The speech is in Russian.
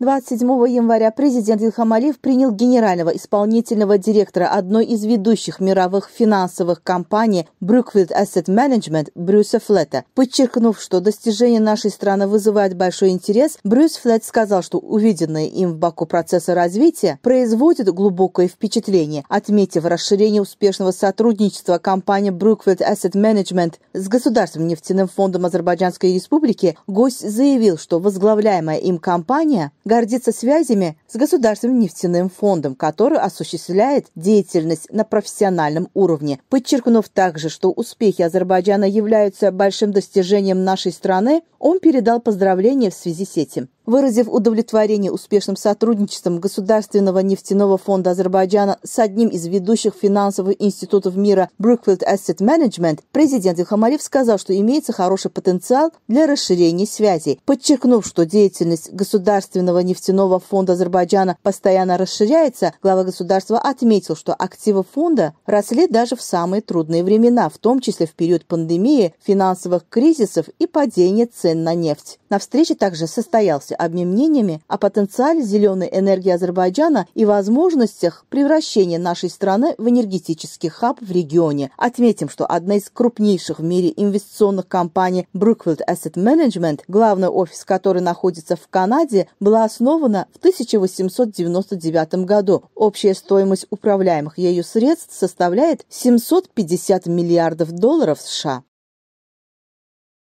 27 января президент Илхам Алиев принял генерального исполнительного директора одной из ведущих мировых финансовых компаний Brookfield Asset Management Брюса Флета. Подчеркнув, что достижения нашей страны вызывают большой интерес, Брюс Флет сказал, что увиденные им в Баку процессы развития производят глубокое впечатление, отметив расширение успешного сотрудничества компании Brookfield Asset Management с Государственным нефтяным фондом Азербайджанской Республики, гость заявил, что возглавляемая им компания гордится связями с Государственным нефтяным фондом, который осуществляет деятельность на профессиональном уровне, подчеркнув также, что успехи Азербайджана являются большим достижением нашей страны, он передал поздравления в связи с этим. Выразив удовлетворение успешным сотрудничеством Государственного нефтяного фонда Азербайджана с одним из ведущих финансовых институтов мира Brookfield Asset Management, президент Илхамалев сказал, что имеется хороший потенциал для расширения связей, подчеркнув, что деятельность Государственного нефтяного фонда Азербайджана постоянно расширяется, глава государства отметил, что активы фонда росли даже в самые трудные времена, в том числе в период пандемии, финансовых кризисов и падения цен на нефть. На встрече также состоялся обмен мнениями о потенциале зеленой энергии Азербайджана и возможностях превращения нашей страны в энергетический хаб в регионе. Отметим, что одна из крупнейших в мире инвестиционных компаний Brookfield Asset Management, главный офис которой находится в Канаде, была основана в 1899 году. Общая стоимость управляемых ею средств составляет 750 миллиардов долларов США.